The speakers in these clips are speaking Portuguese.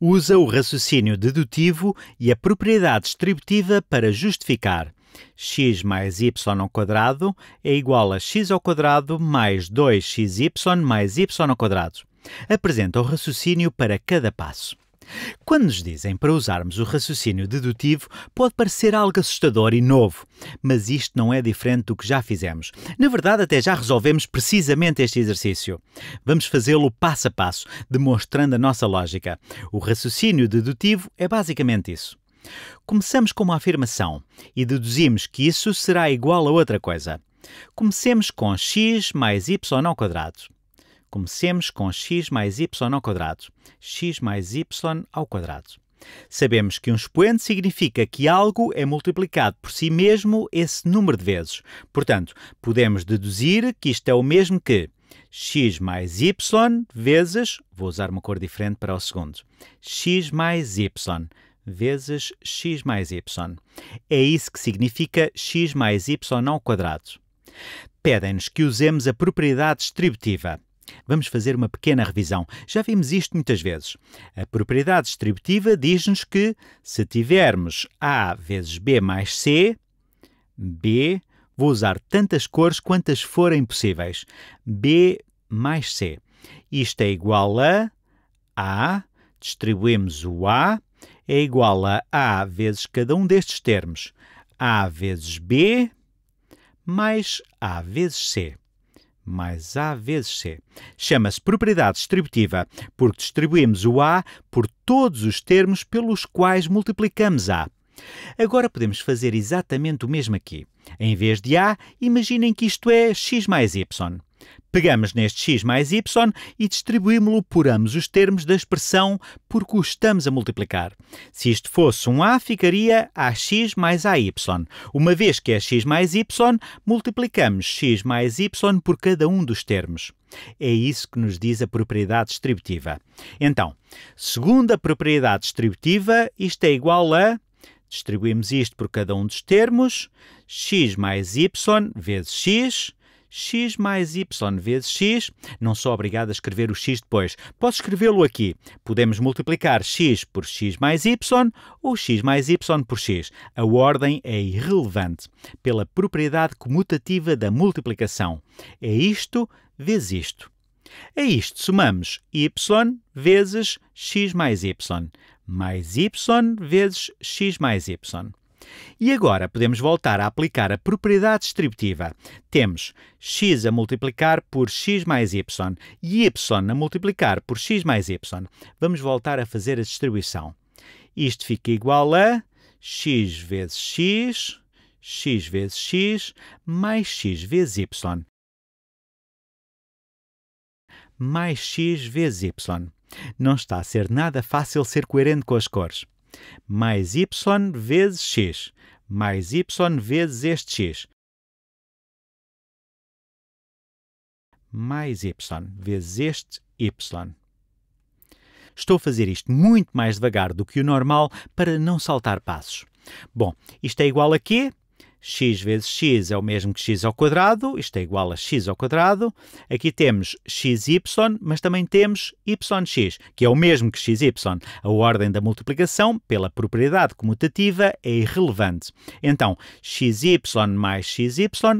Usa o raciocínio dedutivo e a propriedade distributiva para justificar. x mais y ao quadrado é igual a x ao quadrado mais 2xy mais y ao quadrado. Apresenta o raciocínio para cada passo. Quando nos dizem para usarmos o raciocínio dedutivo, pode parecer algo assustador e novo, mas isto não é diferente do que já fizemos. Na verdade, até já resolvemos precisamente este exercício. Vamos fazê-lo passo a passo, demonstrando a nossa lógica. O raciocínio dedutivo é basicamente isso. Começamos com uma afirmação e deduzimos que isso será igual a outra coisa. Comecemos com x mais y ao quadrado. Comecemos com x mais y ao quadrado. x mais y ao quadrado. Sabemos que um expoente significa que algo é multiplicado por si mesmo esse número de vezes. Portanto, podemos deduzir que isto é o mesmo que x mais y vezes, vou usar uma cor diferente para o segundo, x mais y vezes x mais y. É isso que significa x mais y ao quadrado. Pedem-nos que usemos a propriedade distributiva. Vamos fazer uma pequena revisão. Já vimos isto muitas vezes. A propriedade distributiva diz-nos que se tivermos A vezes B mais C, B, vou usar tantas cores quantas forem possíveis. B mais C. Isto é igual a A, distribuímos o A, é igual a A vezes cada um destes termos. A vezes B mais A vezes C mais A vezes C. Chama-se propriedade distributiva porque distribuímos o A por todos os termos pelos quais multiplicamos A. Agora podemos fazer exatamente o mesmo aqui. Em vez de A, imaginem que isto é x mais y. Pegamos neste x mais y e distribuímos-lo por ambos os termos da expressão por que o estamos a multiplicar. Se isto fosse um a, ficaria ax mais ay. Uma vez que é x mais y, multiplicamos x mais y por cada um dos termos. É isso que nos diz a propriedade distributiva. Então, segundo a propriedade distributiva, isto é igual a distribuímos isto por cada um dos termos, x mais y vezes x, x mais y vezes x, não sou obrigado a escrever o x depois. Posso escrevê-lo aqui. Podemos multiplicar x por x mais y ou x mais y por x. A ordem é irrelevante pela propriedade comutativa da multiplicação. É isto vezes isto. A isto somamos y vezes x mais y, mais y vezes x mais y. E agora podemos voltar a aplicar a propriedade distributiva. Temos x a multiplicar por x mais y e y a multiplicar por x mais y. Vamos voltar a fazer a distribuição. Isto fica igual a x vezes x, x vezes x, mais x vezes y. Mais x vezes y. Não está a ser nada fácil ser coerente com as cores mais y vezes x, mais y vezes este x, mais y vezes este y. Estou a fazer isto muito mais devagar do que o normal para não saltar passos. Bom, isto é igual a quê? x vezes x é o mesmo que x ao quadrado, isto é igual a x ao quadrado. Aqui temos xy, mas também temos yx, que é o mesmo que xy. A ordem da multiplicação pela propriedade comutativa é irrelevante. Então, xy mais xy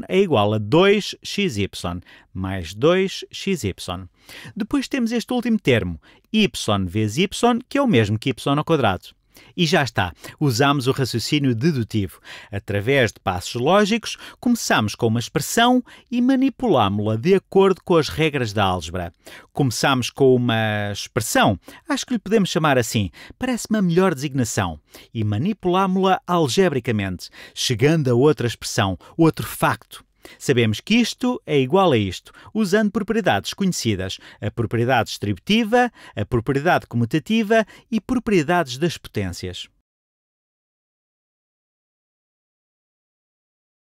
é igual a 2xy mais 2xy. Depois temos este último termo, y vezes y, que é o mesmo que y ao quadrado. E já está, usamos o raciocínio dedutivo. Através de passos lógicos, começamos com uma expressão e manipulámo-la de acordo com as regras da álgebra. Começamos com uma expressão, acho que lhe podemos chamar assim, parece uma melhor designação, e manipulámo-la algebricamente, chegando a outra expressão, outro facto. Sabemos que isto é igual a isto, usando propriedades conhecidas: a propriedade distributiva, a propriedade comutativa e propriedades das potências.